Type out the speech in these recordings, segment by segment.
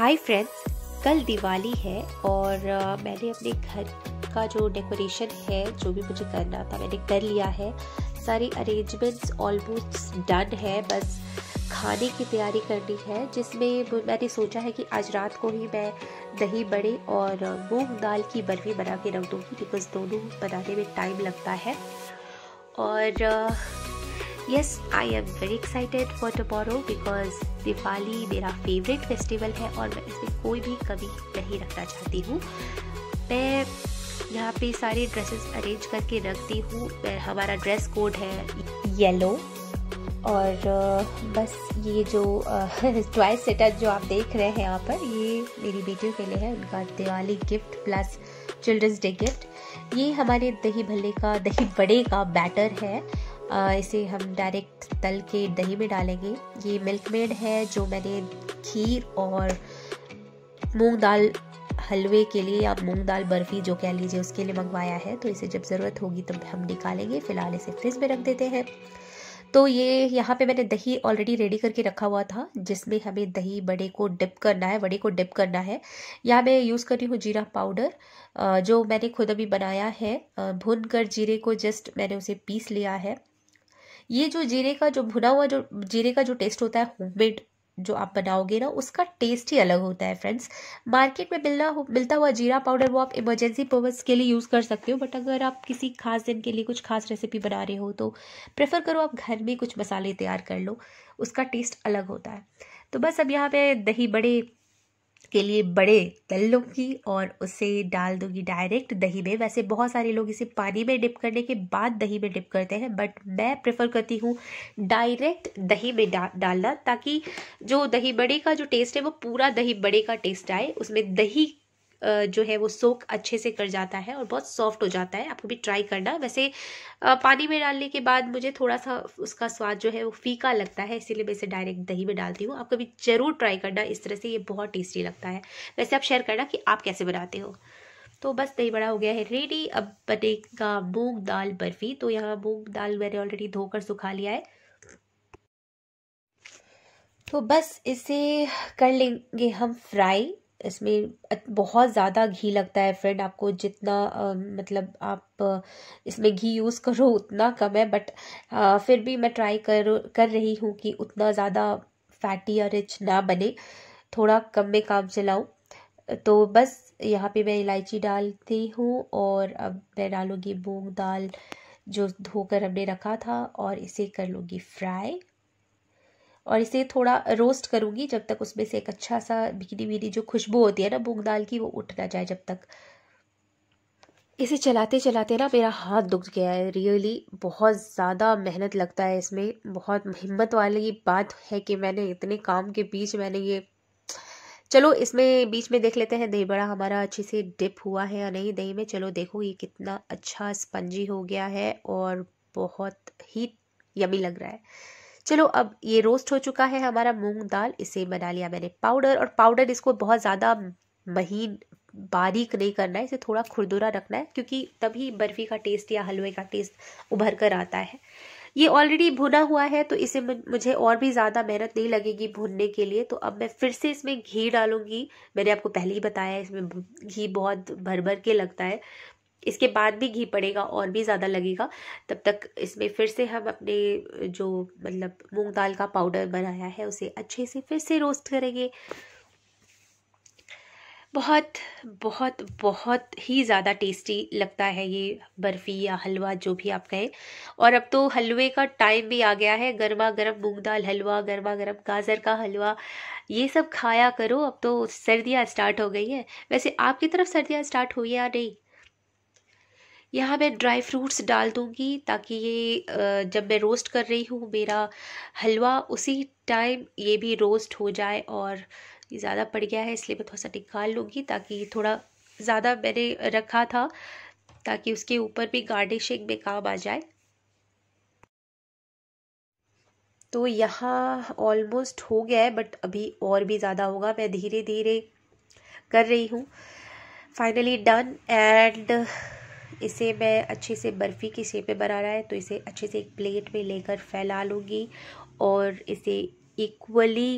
hi friends कल दिवाली है और मैंने अपने घर का जो डेकोरेशन है जो भी मुझे करना था मैंने कर लिया है सारी अरेंजमेंट्स ऑलमोस्ट डन है बस खाने की तैयारी करनी है जिसमें मैंने सोचा है कि आज रात को ही मैं दही बड़े और मूंग दाल की बर्फ़ी बना के रख दूँगी बिकॉज़ दोनों बनाने में टाइम लगता है और yes I am very excited for tomorrow because Diwali मेरा फेवरेट फेस्टिवल है और मैं इसमें कोई भी कभी नहीं रखना चाहती हूँ मैं यहाँ पे सारे ड्रेसेस अरेंज करके रखती हूँ हमारा ड्रेस कोड है येलो और बस ये जो टॉय सेटअप जो आप देख रहे हैं यहाँ पर ये मेरी बेटियों के लिए है उनका Diwali gift plus children's day gift ये हमारे दही भल्ले का दही बड़े का बैटर है इसे हम डायरेक्ट तल के दही में डालेंगे ये मिल्क मेड है जो मैंने खीर और मूंग दाल हलवे के लिए या मूंग दाल बर्फ़ी जो कह लीजिए उसके लिए मंगवाया है तो इसे जब ज़रूरत होगी तब हम निकालेंगे फ़िलहाल इसे फ्रिज में रख देते हैं तो ये यहाँ पे मैंने दही ऑलरेडी रेडी करके रखा हुआ था जिसमें हमें दही बड़े को डिप करना है बड़े को डिप करना है यहाँ मैं यूज़ कर रही हूँ जीरा पाउडर जो मैंने खुद अभी बनाया है भून कर जीरे को जस्ट मैंने उसे पीस लिया है ये जो जीरे का जो भुना हुआ जो जीरे का जो टेस्ट होता है होममेड जो आप बनाओगे ना उसका टेस्ट ही अलग होता है फ्रेंड्स मार्केट में मिलना मिलता हुआ जीरा पाउडर वो आप इमरजेंसी पर्पज़ के लिए यूज़ कर सकते हो बट अगर आप किसी खास दिन के लिए कुछ खास रेसिपी बना रहे हो तो प्रेफर करो आप घर में कुछ मसाले तैयार कर लो उसका टेस्ट अलग होता है तो बस अब यहाँ पे दही बड़े के लिए बड़े तल लूँगी और उसे डाल दूँगी डायरेक्ट दही में वैसे बहुत सारे लोग इसे पानी में डिप करने के बाद दही में डिप करते हैं बट मैं प्रेफर करती हूँ डायरेक्ट दही में डा, डालना ताकि जो दही बड़े का जो टेस्ट है वो पूरा दही बड़े का टेस्ट आए उसमें दही जो है वो सोक अच्छे से कर जाता है और बहुत सॉफ्ट हो जाता है आपको भी ट्राई करना वैसे पानी में डालने के बाद मुझे थोड़ा सा उसका स्वाद जो है वो फीका लगता है इसीलिए मैं इसे डायरेक्ट दही में डालती हूँ आपको भी ज़रूर ट्राई करना इस तरह से ये बहुत टेस्टी लगता है वैसे आप शेयर करना कि आप कैसे बनाते हो तो बस दही बड़ा हो गया है रेडी अब बनेगा मूँग दाल बर्फ़ी तो यहाँ मूँग दाल मैंने ऑलरेडी धोकर सुखा लिया है तो बस इसे कर लेंगे हम फ्राई इसमें बहुत ज़्यादा घी लगता है फ्रेंड आपको जितना आ, मतलब आप इसमें घी यूज़ करो उतना कम है बट आ, फिर भी मैं ट्राई कर कर रही हूँ कि उतना ज़्यादा फैटी या रिच ना बने थोड़ा कम में काम चलाऊँ तो बस यहाँ पे मैं इलायची डालती हूँ और अब मैं डालूँगी मूँग दाल जो धोकर हमने रखा था और इसे कर लूँगी फ्राई और इसे थोड़ा रोस्ट करूँगी जब तक उसमें से एक अच्छा सा भीरी भीरी जो खुशबू होती है ना मूंग दाल की वो उठ ना जाए जब तक इसे चलाते चलाते ना मेरा हाथ दुख गया है रियली बहुत ज़्यादा मेहनत लगता है इसमें बहुत हिम्मत वाली बात है कि मैंने इतने काम के बीच मैंने ये चलो इसमें बीच में देख लेते हैं दही बड़ा हमारा अच्छे से डिप हुआ है या नहीं दही में चलो देखो ये कितना अच्छा स्पंजी हो गया है और बहुत ही यमी लग रहा है चलो अब ये रोस्ट हो चुका है हमारा मूंग दाल इसे बना लिया मैंने पाउडर और पाउडर इसको बहुत ज़्यादा महीन बारीक नहीं करना है इसे थोड़ा खुरदुरा रखना है क्योंकि तभी बर्फ़ी का टेस्ट या हलवे का टेस्ट उभर कर आता है ये ऑलरेडी भुना हुआ है तो इसे मुझे और भी ज़्यादा मेहनत नहीं लगेगी भुनने के लिए तो अब मैं फिर से इसमें घी डालूंगी मैंने आपको पहले ही बताया इसमें घी बहुत भर भर के लगता है इसके बाद भी घी पड़ेगा और भी ज़्यादा लगेगा तब तक इसमें फिर से हम अपने जो मतलब मूंग दाल का पाउडर बनाया है उसे अच्छे से फिर से रोस्ट करेंगे बहुत बहुत बहुत ही ज़्यादा टेस्टी लगता है ये बर्फ़ी या हलवा जो भी आप कहें और अब तो हलवे का टाइम भी आ गया है गर्मा गर्म मूँग दाल हलवा गर्मा गर्म गाजर का हलवा ये सब खाया करो अब तो सर्दियाँ स्टार्ट हो गई है वैसे आपकी तरफ सर्दियाँ स्टार्ट हुई या नहीं यहाँ मैं ड्राई फ्रूट्स डाल दूँगी ताकि ये जब मैं रोस्ट कर रही हूँ मेरा हलवा उसी टाइम ये भी रोस्ट हो जाए और ज़्यादा पड़ गया है इसलिए मैं थोड़ा सा निकाल लूँगी ताकि थोड़ा ज़्यादा मैंने रखा था ताकि उसके ऊपर भी गार्निशिंग में काम आ जाए तो यहाँ ऑलमोस्ट हो गया है बट अभी और भी ज़्यादा होगा मैं धीरे धीरे कर रही हूँ फाइनली डन एंड इसे मैं अच्छे से बर्फ़ी की में बना रहा है तो इसे अच्छे से एक प्लेट में लेकर फैला लूँगी और इसे इक्वली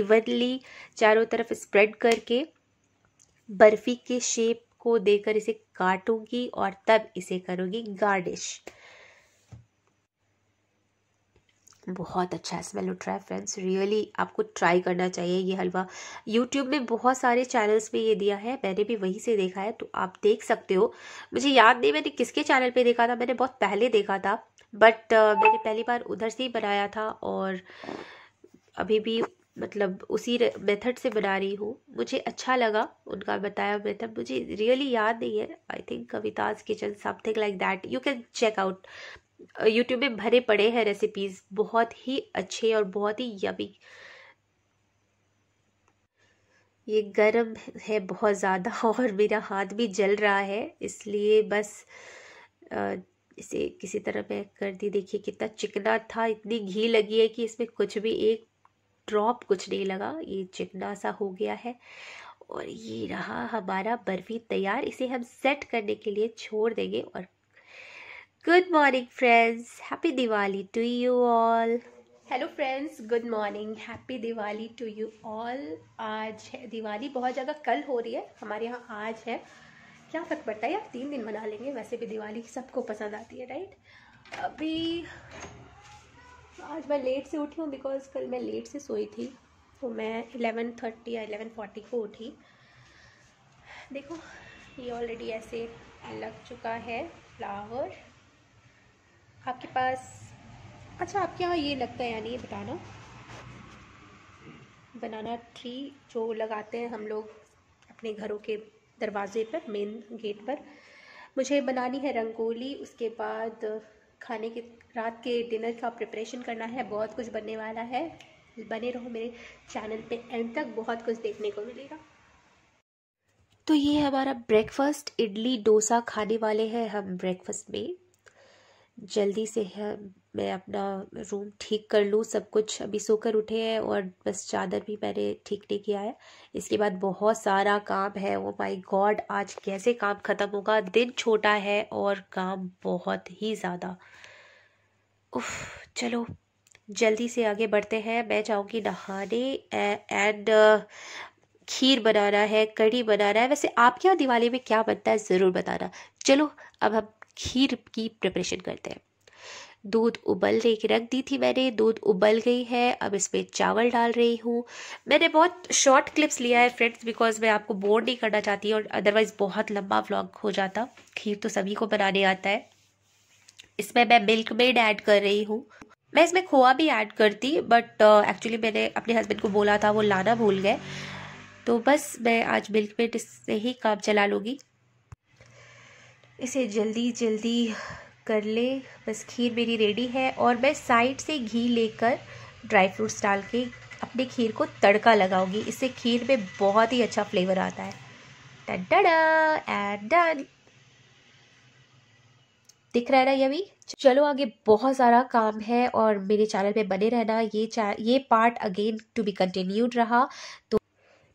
इवनली चारों तरफ स्प्रेड करके बर्फ़ी के शेप को देकर इसे काटूंगी और तब इसे करूँगी गार्निश बहुत अच्छा है स्मेल उठ रहा है फ्रेंड्स रियली आपको ट्राई करना चाहिए ये हलवा यूट्यूब में बहुत सारे चैनल्स पे ये दिया है मैंने भी वहीं से देखा है तो आप देख सकते हो मुझे याद नहीं मैंने किसके चैनल पे देखा था मैंने बहुत पहले देखा था बट uh, मैंने पहली बार उधर से ही बनाया था और अभी भी मतलब उसी मेथड से बना रही हूँ मुझे अच्छा लगा उनका बताया मेथड मुझे रियली याद नहीं है I think Kavita's kitchen something like that you can check out YouTube में भरे पड़े हैं रेसिपीज़ बहुत ही अच्छे और बहुत ही यमी ये गर्म है बहुत ज़्यादा और मेरा हाथ भी जल रहा है इसलिए बस इसे किसी तरह मैं कर दी देखिए कितना चिकना था इतनी घी लगी है कि इसमें कुछ भी एक ड्रॉप कुछ नहीं लगा ये चिकना सा हो गया है और ये रहा हमारा बर्फ़ी तैयार इसे हम सेट करने के लिए छोड़ देंगे और good morning friends happy Diwali to you all hello friends good morning happy Diwali to you all आज है दिवाली बहुत जगह कल हो रही है हमारे यहाँ आज है क्या फ़र्क पड़ता है यार तीन दिन मना लेंगे वैसे भी दिवाली सबको पसंद आती है राइट अभी आज मैं लेट से उठी हूँ बिकॉज कल मैं लेट से सोई थी तो मैं इलेवन थर्टी या इलेवन फोर्टी को उठी देखो ये ऑलरेडी ऐसे लग चुका है फ्लावर आपके पास अच्छा आपके यहाँ ये लगता है यानी ये बताना बनाना ट्री जो लगाते हैं हम लोग अपने घरों के दरवाजे पर मेन गेट पर मुझे बनानी है रंगोली उसके बाद खाने के रात के डिनर का प्रिपरेशन करना है बहुत कुछ बनने वाला है बने रहो मेरे चैनल पे एंड तक बहुत कुछ देखने को मिलेगा तो ये हमारा ब्रेकफास्ट इडली डोसा खाने वाले हैं हम ब्रेकफास्ट में जल्दी से है मैं अपना रूम ठीक कर लूँ सब कुछ अभी सोकर उठे हैं और बस चादर भी मैंने ठीक नहीं किया है इसके बाद बहुत सारा काम है वो माई गॉड आज कैसे काम ख़त्म होगा दिन छोटा है और काम बहुत ही ज़्यादा उफ चलो जल्दी से आगे बढ़ते हैं मैं चाहूँगी नहाने एंड खीर बनाना है कढ़ी बनाना है वैसे आपके यहाँ दिवाली में क्या बनता है ज़रूर बताना चलो अब हम खीर की प्रिपरेशन करते हैं दूध उबल दे रख दी थी मैंने दूध उबल गई है अब इसमें चावल डाल रही हूँ मैंने बहुत शॉर्ट क्लिप्स लिया है फ्रेंड्स बिकॉज मैं आपको बोर नहीं करना चाहती और अदरवाइज़ बहुत लंबा व्लॉग हो जाता खीर तो सभी को बनाने आता है इसमें मैं मिल्क मेड ऐड कर रही हूँ मैं इसमें खोआ भी ऐड करती बट एक्चुअली uh, मैंने अपने हस्बैंड को बोला था वो लाना भूल गए तो बस मैं आज मिल्क मेड से ही काम चला लूँगी इसे जल्दी जल्दी कर ले बस खीर मेरी रेडी है और मैं साइड से घी लेकर ड्राई फ्रूट्स डाल के अपने खीर को तड़का लगाऊंगी इससे खीर में बहुत ही अच्छा फ्लेवर आता है डन दिख रहा है ना अभी चलो आगे बहुत सारा काम है और मेरे चैनल पे बने रहना ये ये part again to be continued रहा तो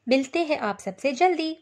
मिलते हैं आप सबसे जल्दी